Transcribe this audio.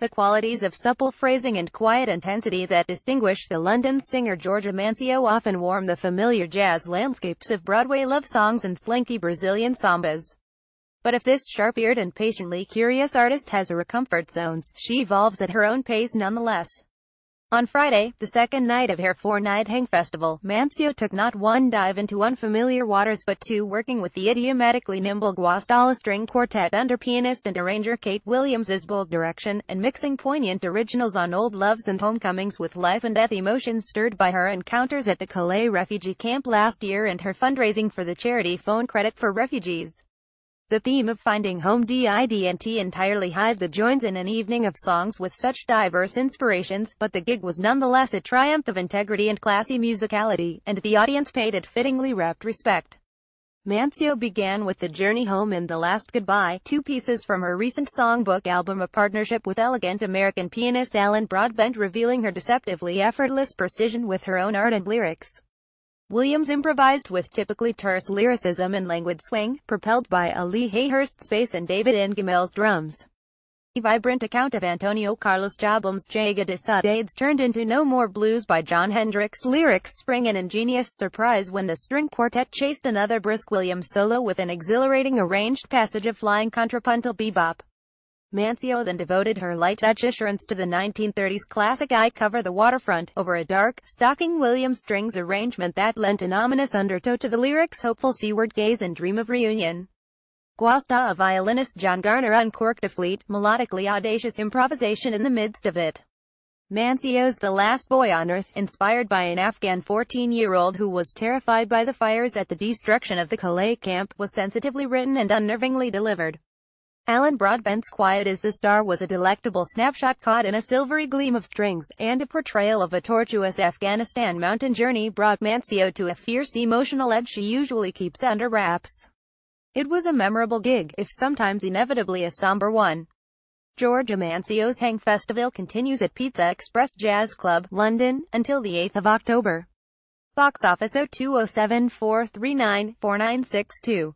The qualities of supple phrasing and quiet intensity that distinguish the London singer Georgia Mancio often warm the familiar jazz landscapes of Broadway love songs and slinky Brazilian sambas. But if this sharp-eared and patiently curious artist has her comfort zones, she evolves at her own pace nonetheless. On Friday, the second night of her four-night Hang Festival, Mancio took not one dive into unfamiliar waters but two working with the idiomatically nimble Guastalla String Quartet under pianist and arranger Kate Williams's bold direction, and mixing poignant originals on old loves and homecomings with life and death emotions stirred by her encounters at the Calais refugee camp last year and her fundraising for the charity Phone Credit for Refugees. The theme of Finding Home DIDNT entirely hide the joins in an evening of songs with such diverse inspirations, but the gig was nonetheless a triumph of integrity and classy musicality, and the audience paid it fittingly rapt respect. Mancio began with The Journey Home and The Last Goodbye, two pieces from her recent songbook album a partnership with elegant American pianist Alan Broadbent revealing her deceptively effortless precision with her own art and lyrics. Williams improvised with typically terse lyricism and languid swing, propelled by Ali Hayhurst's bass and David Ingemel's drums. A vibrant account of Antonio Carlos Jobim's Jaga de Sudades turned into No More Blues by John Hendricks lyrics spring an ingenious surprise when the string quartet chased another brisk Williams solo with an exhilarating arranged passage of flying contrapuntal bebop. Mancio then devoted her light touch assurance to the 1930s classic I Cover the Waterfront, over a dark, stocking William Strings arrangement that lent an ominous undertow to the lyrics hopeful seaward gaze and dream of reunion. Guasta a violinist John Garner uncorked a fleet, melodically audacious improvisation in the midst of it. Mancio's The Last Boy on Earth, inspired by an Afghan 14-year-old who was terrified by the fires at the destruction of the Calais camp, was sensitively written and unnervingly delivered. Alan Broadbent's Quiet as the Star was a delectable snapshot caught in a silvery gleam of strings, and a portrayal of a tortuous Afghanistan mountain journey brought Mancio to a fierce emotional edge she usually keeps under wraps. It was a memorable gig, if sometimes inevitably a somber one. Georgia Mancio's Hang Festival continues at Pizza Express Jazz Club, London, until the 8th of October. Box Office 0207 4962